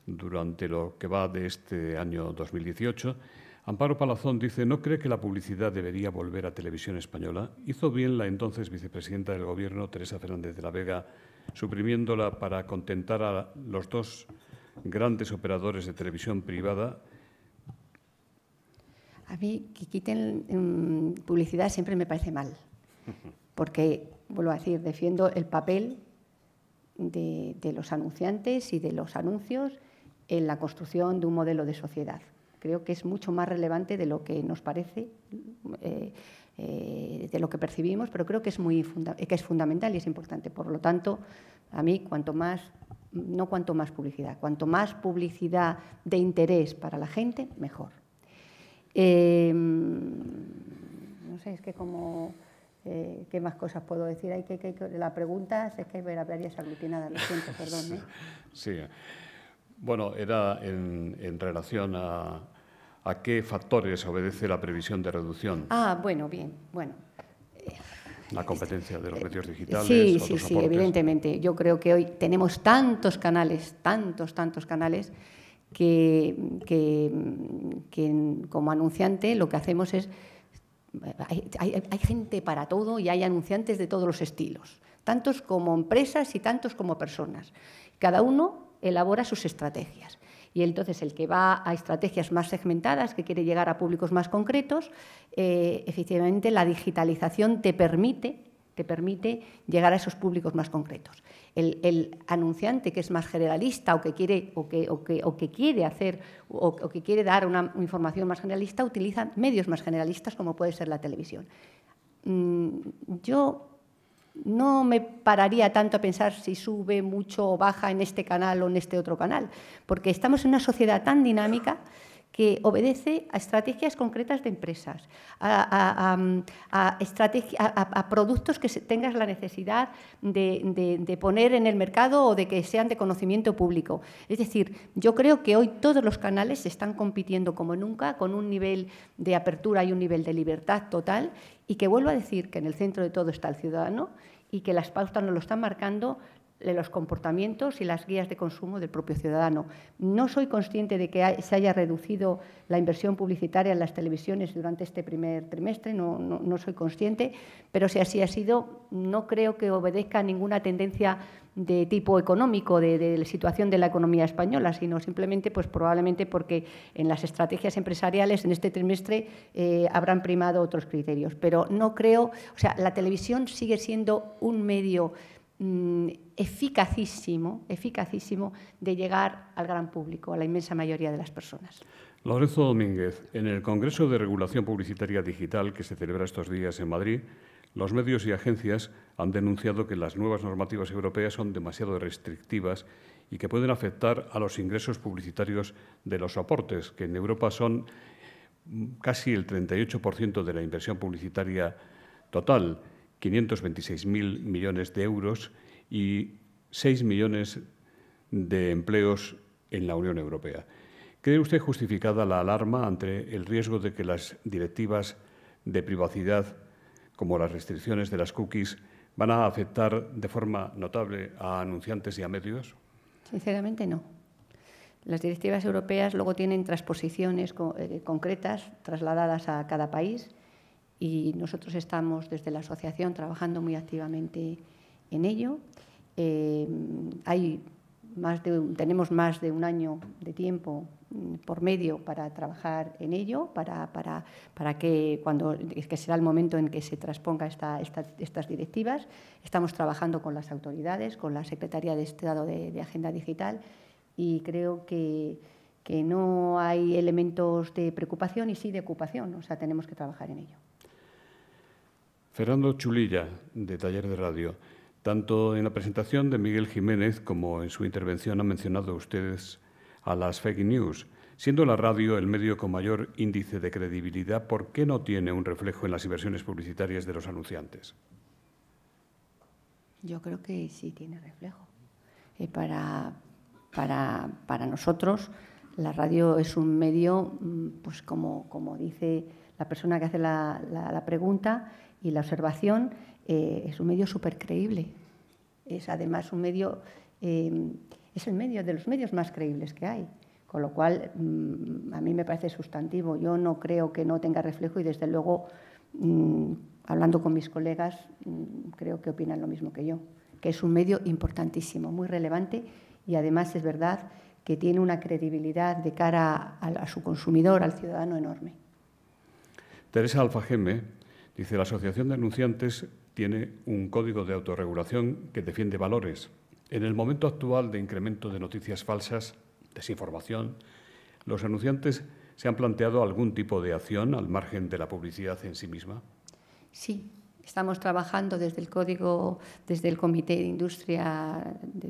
durante lo que va de este año 2018. Amparo Palazón dice, ¿no cree que la publicidad debería volver a televisión española? ¿Hizo bien la entonces vicepresidenta del Gobierno, Teresa Fernández de la Vega, suprimiéndola para contentar a los dos grandes operadores de televisión privada? A mí que quiten mm, publicidad siempre me parece mal, porque, vuelvo a decir, defiendo el papel de, los anunciantes y de los anuncios en la construcción de un modelo de sociedad. Creo que es mucho más relevante de lo que nos parece, eh, eh, de lo que percibimos, pero creo que es, muy que es fundamental y es importante. Por lo tanto, a mí, cuanto más, no cuanto más publicidad, cuanto más publicidad de interés para la gente, mejor. Em, no sé, es que como... Eh, ¿Qué más cosas puedo decir? Hay que, la pregunta es que lo siento, perdón. ¿eh? Sí. Bueno, era en, relación a, a, qué factores obedece la previsión de reducción. Ah, bueno, bien, bueno. La competencia de los medios eh, digitales. Sí, sí, sí, evidentemente. Yo creo que hoy tenemos tantos canales, tantos, tantos canales, que, como anunciante lo que hacemos es hay, gente para todo y hay anunciantes de todos los estilos, tantos como empresas y tantos como personas. Cada uno elabora sus estrategias. Y entonces el que va a estrategias más segmentadas, que quiere llegar a públicos más concretos, eh, efectivamente la digitalización te permite te permite llegar a esos públicos más concretos. El, anunciante que es más generalista o que quiere, o que, quiere hacer o, o, que quiere dar una información más generalista utiliza medios más generalistas como puede ser la televisión. Mm, yo no me pararía tanto a pensar si sube mucho o baja en este canal o en este otro canal, porque estamos en una sociedad tan dinámica que obedece a estrategias concretas de empresas, a, productos que tengas la necesidad de, de, poner en el mercado o de que sean de conocimiento público. Es decir, yo creo que hoy todos los canales están compitiendo como nunca, con un nivel de apertura y un nivel de libertad total, y que vuelvo a decir que en el centro de todo está el ciudadano y que las pautas nos lo están marcando de los comportamientos y las guías de consumo del propio ciudadano. No soy consciente de que se haya reducido la inversión publicitaria en las televisiones durante este primer trimestre, no, soy consciente, pero si así ha sido, no creo que obedezca ninguna tendencia de tipo económico, de, la situación de la economía española, sino simplemente, pues probablemente porque en las estrategias empresariales en este trimestre eh, habrán primado otros criterios. Pero no creo, o sea, la televisión sigue siendo un medio Mm, eficacísimo, eficacísimo de llegar al gran público, a la inmensa mayoría de las personas. Lorenzo Domínguez, en el Congreso de Regulación Publicitaria Digital que se celebra estos días en Madrid, los medios y agencias han denunciado que las nuevas normativas europeas son demasiado restrictivas y que pueden afectar a los ingresos publicitarios de los soportes, que en Europa son mm, casi el 38% de la inversión publicitaria total. 526.000 millones de euros y 6 millones de empleos en la Unión Europea. ¿Cree usted justificada la alarma ante el riesgo de que las directivas de privacidad, como las restricciones de las cookies, van a afectar de forma notable a anunciantes y a medios? Sinceramente no. Las directivas europeas luego tienen transposiciones eh, concretas trasladadas a cada país y nosotros estamos desde la asociación trabajando muy activamente en ello. Eh, hay más de, tenemos más de un año de tiempo mm, por medio para trabajar en ello, para, que cuando que será el momento en que se transponga esta, estas directivas. Estamos trabajando con las autoridades, con la Secretaría de Estado de, Agenda Digital y creo que, que no hay elementos de preocupación y sí de ocupación, o sea, tenemos que trabajar en ello. Fernando Chulilla, de Taller de Radio. Tanto en la presentación de Miguel Jiménez como en su intervención han mencionado ustedes a las fake news. Siendo la radio el medio con mayor índice de credibilidad, ¿por qué no tiene un reflejo en las inversiones publicitarias de los anunciantes? Yo creo que sí tiene reflejo. Eh, para, para nosotros, la radio es un medio, mm, pues como, como dice la persona que hace la, pregunta y la observación, eh, es un medio súper creíble. Es además un medio, eh, es el medio de los medios más creíbles que hay. Con lo cual, mm, a mí me parece sustantivo. Yo no creo que no tenga reflejo y, desde luego, mm, hablando con mis colegas, creo que opinan lo mismo que yo, que es un medio importantísimo, muy relevante y, además, es verdad que tiene una credibilidad de cara a, su consumidor, al ciudadano enorme. Teresa Alfajeme dice, la Asociación de Anunciantes tiene un código de autorregulación que defiende valores. En el momento actual de incremento de noticias falsas, desinformación, los anunciantes se han planteado algún tipo de acción al margen de la publicidad en sí misma. Sí, estamos trabajando desde el código, desde el comité de industria de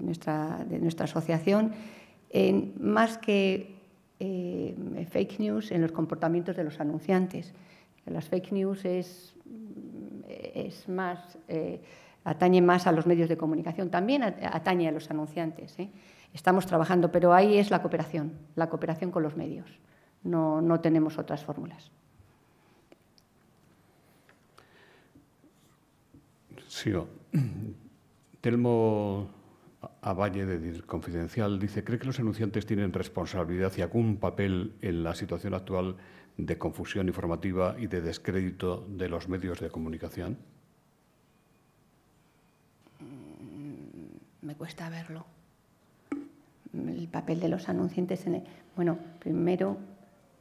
nuestra asociación más que eh, fake news, en los comportamientos de los anunciantes. Las fake news es, mm, es más, eh, atañe más a los medios de comunicación, también atañe a los anunciantes. ¿eh? Estamos trabajando, pero ahí es la cooperación, la cooperación con los medios. No, no tenemos otras fórmulas. sí Telmo a Valle de Confidencial, dice, ¿cree que los anunciantes tienen responsabilidad y algún papel en la situación actual de confusión informativa y de descrédito de los medios de comunicación? Mm, me cuesta verlo. El papel de los anunciantes en... El, bueno, primero,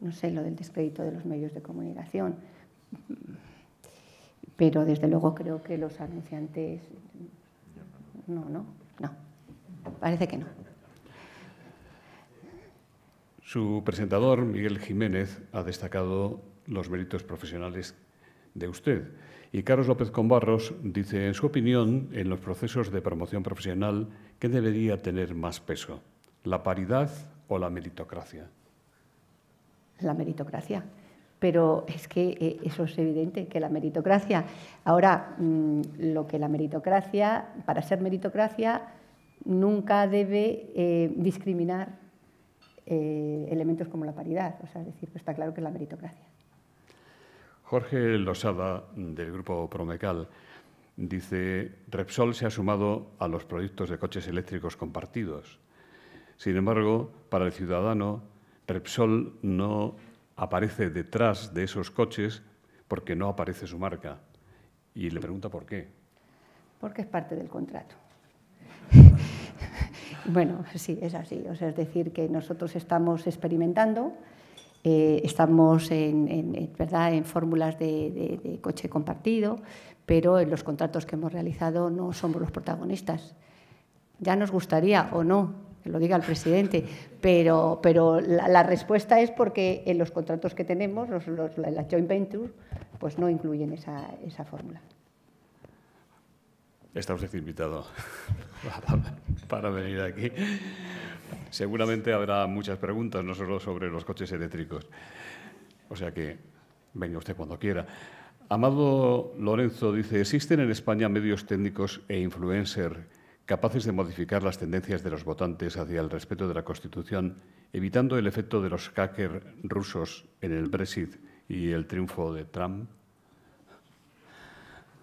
no sé, lo del descrédito de los medios de comunicación, pero desde luego creo que los anunciantes... No, no, no. Parece que no. Su presentador, Miguel Jiménez, ha destacado los méritos profesionales de usted. Y Carlos López Combarros dice, en su opinión, en los procesos de promoción profesional, ¿qué debería tener más peso? ¿La paridad o la meritocracia? La meritocracia. Pero es que eh, eso es evidente, que la meritocracia. Ahora, mm, lo que la meritocracia, para ser meritocracia, nunca debe eh, discriminar eh, elementos como la paridad. O sea, decir, pues está claro que es la meritocracia. Jorge Losada, del grupo Promecal, dice, Repsol se ha sumado a los proyectos de coches eléctricos compartidos. Sin embargo, para el ciudadano, Repsol no aparece detrás de esos coches porque no aparece su marca. Y le pregunta por qué. Porque es parte del contrato. bueno, sí, es así. O sea, es decir, que nosotros estamos experimentando, eh, estamos en, ¿verdad? en fórmulas de, coche compartido, pero en los contratos que hemos realizado no somos los protagonistas. Ya nos gustaría o no, que lo diga el presidente, pero, pero la, respuesta es porque en los contratos que tenemos, los, joint ventures, pues no incluyen esa fórmula. Está usted invitado para venir aquí. Seguramente habrá muchas preguntas, no solo sobre los coches eléctricos. O sea que venga usted cuando quiera. Amado Lorenzo dice, ¿existen en España medios técnicos e influencers capaces de modificar las tendencias de los votantes hacia el respeto de la Constitución, evitando el efecto de los hackers rusos en el Brexit y el triunfo de Trump?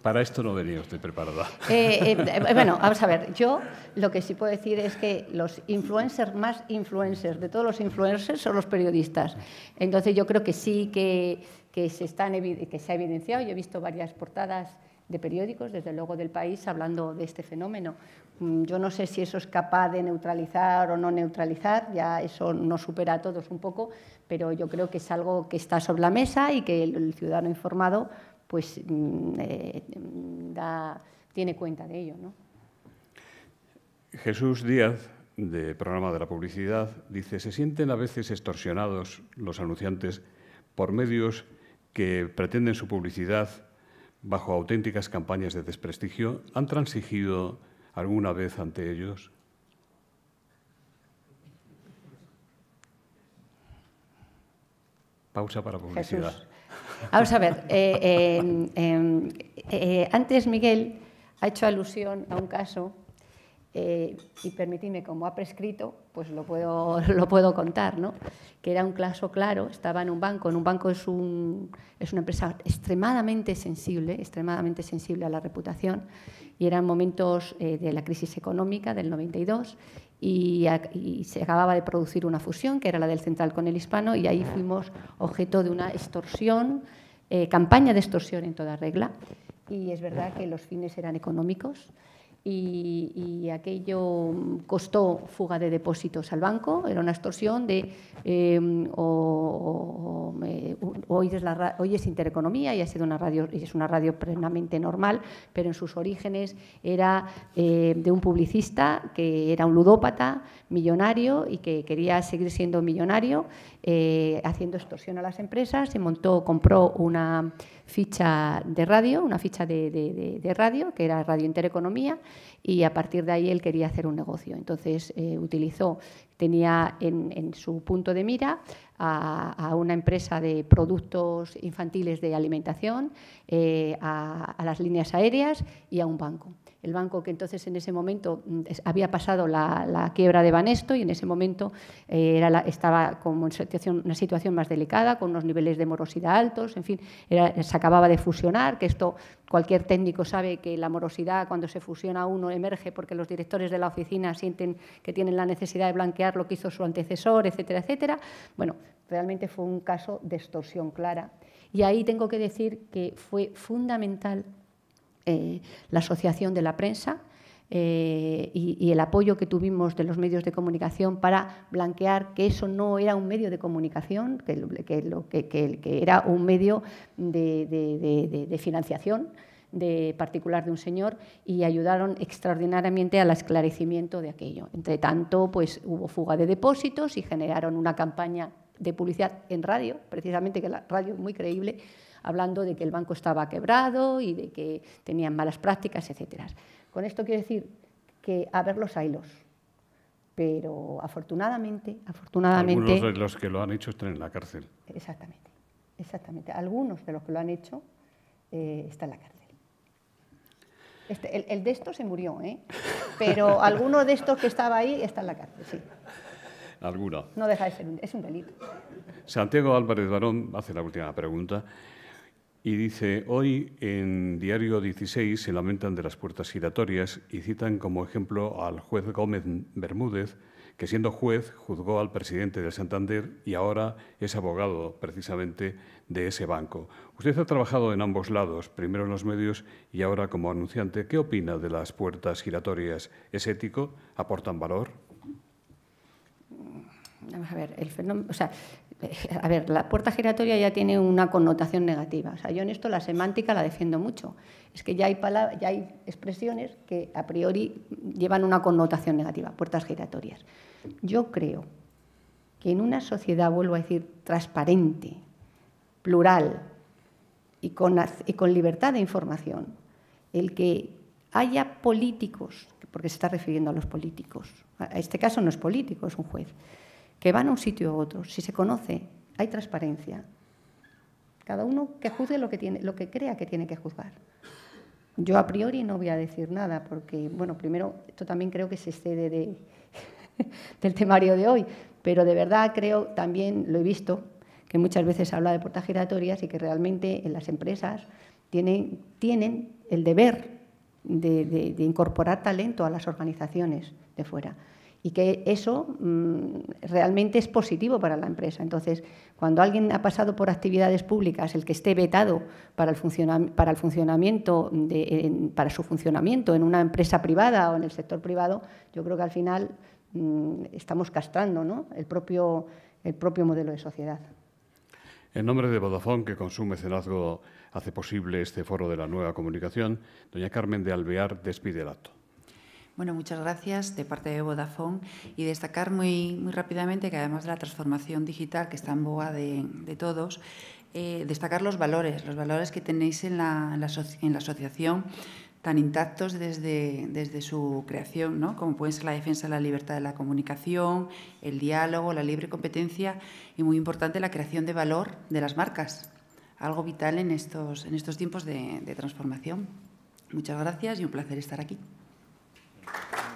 Para esto no venía usted preparada. Eh, eh, eh, bueno, a ver, yo lo que sí puedo decir es que los influencers más influencers de todos los influencers son los periodistas. Entonces yo creo que sí que, se, que se ha evidenciado, yo he visto varias portadas de periódicos, desde luego del país, hablando de este fenómeno. Mm, yo no sé si eso es capaz de neutralizar o no neutralizar, ya eso nos supera a todos un poco, pero yo creo que es algo que está sobre la mesa y que el ciudadano informado pues mm, eh, tiene cuenta de ello. ¿no? Jesús Díaz, de Programa de la Publicidad, dice, se sienten a veces extorsionados los anunciantes por medios que pretenden su publicidad bajo auténticas campañas de desprestigio. ¿Han transigido alguna vez ante ellos? Pausa para publicidad. Vamos a ver, eh, eh, antes Miguel ha hecho alusión a un caso eh, y permitidme, como ha prescrito, pues lo puedo, lo puedo contar, ¿no? que era un caso claro, estaba en un banco, en un banco es, un, es una empresa extremadamente sensible, extremadamente sensible a la reputación, y eran momentos eh, de la crisis económica del 92, y, se acababa de producir una fusión, que era la del Central con el Hispano, y ahí fuimos objeto de una extorsión, eh, campaña de extorsión en toda regla, y es verdad que los fines eran económicos, y, aquello mm, costó fuga de depósitos al banco, era una extorsión de hoy, em, es Intereconomía y ha sido una radio, es una radio plenamente normal, pero en sus orígenes era em, de un publicista que era un ludópata millonario y que quería seguir siendo millonario, eh, haciendo extorsión a las empresas, se montó, compró una ficha de radio, una ficha de, radio, que era Radio Intereconomía, y a partir de ahí él quería hacer un negocio. Entonces eh, utilizó, tenía en, su punto de mira a, una empresa de productos infantiles de alimentación, eh, a las líneas aéreas y a un banco el banco que entonces en ese momento mm, había pasado la, quiebra de Banesto y en ese momento eh, estaba como en una situación más delicada, con unos niveles de morosidad altos, en fin, se acababa de fusionar, que esto cualquier técnico sabe que la morosidad cuando se fusiona uno emerge porque los directores de la oficina sienten que tienen la necesidad de blanquear lo que hizo su antecesor, etcétera, etcétera. Bueno, realmente fue un caso de extorsión clara. Y ahí tengo que decir que fue fundamental eh, la Asociación de la Prensa eh, y, el apoyo que tuvimos de los medios de comunicación para blanquear que eso no era un medio de comunicación, que, que, era un medio de, financiación de particular de un señor y ayudaron extraordinariamente al esclarecimiento de aquello. Entre tanto, pues hubo fuga de depósitos y generaron una campaña de publicidad en radio, precisamente que la radio es muy creíble, hablando de que el banco estaba quebrado y de que tenían malas prácticas, etc. Con esto quiero decir que a ver los Pero afortunadamente, afortunadamente... Algunos de los que lo han hecho están en la cárcel. Exactamente, exactamente. Algunos de los que lo han hecho eh, están en la cárcel. Este, el, de estos se murió, ¿eh? Pero algunos de estos que estaba ahí está en la cárcel, sí. Alguno. No deja de ser un, es un delito. Santiago Álvarez Barón hace la última pregunta y dice, hoy en Diario 16 se lamentan de las puertas giratorias y citan como ejemplo al juez Gómez Bermúdez, que siendo juez juzgó al presidente del Santander y ahora es abogado precisamente de ese banco. Usted ha trabajado en ambos lados, primero en los medios y ahora como anunciante. ¿Qué opina de las puertas giratorias? ¿Es ético? ¿Aportan valor? Vamos a ver, el fenómeno, o sea, a ver, la puerta giratoria ya tiene una connotación negativa. O sea, yo en esto la semántica la defiendo mucho. Es que ya hay, ya hay expresiones que a priori llevan una connotación negativa, puertas giratorias. Yo creo que en una sociedad, vuelvo a decir, transparente, plural y con, y con libertad de información, el que haya políticos, porque se está refiriendo a los políticos, a este caso no es político, es un juez, que van a un sitio u otro, si se conoce, hay transparencia. Cada uno que juzgue lo que, tiene, lo que crea que tiene que juzgar. Yo a priori no voy a decir nada porque, bueno, primero, esto también creo que se excede del temario de hoy, pero de verdad creo, también lo he visto, que muchas veces habla de puertas giratorias y que realmente en las empresas tienen, tienen el deber de incorporar talento a las organizaciones de fuera y que eso mm, realmente es positivo para la empresa. Entonces, cuando alguien ha pasado por actividades públicas, el que esté vetado para, el funcionamiento para su funcionamiento en una empresa privada o en el sector privado, yo creo que al final mm, estamos castrando el, propio, el propio modelo de sociedad. En nombre de Vodafone, que con su hace posible este foro de la nueva comunicación, doña Carmen de Alvear despide el acto. Bueno, muchas gracias de parte de Vodafone y destacar muy, muy rápidamente que además de la transformación digital que está en boga de, todos, eh, destacar los valores, los valores que tenéis en la, en la, asociación tan intactos desde, desde su creación, ¿no? como pueden ser la defensa de la libertad de la comunicación, el diálogo, la libre competencia y, muy importante, la creación de valor de las marcas, algo vital en estos, en estos tiempos de transformación. Muchas gracias y un placer estar aquí. Gracias.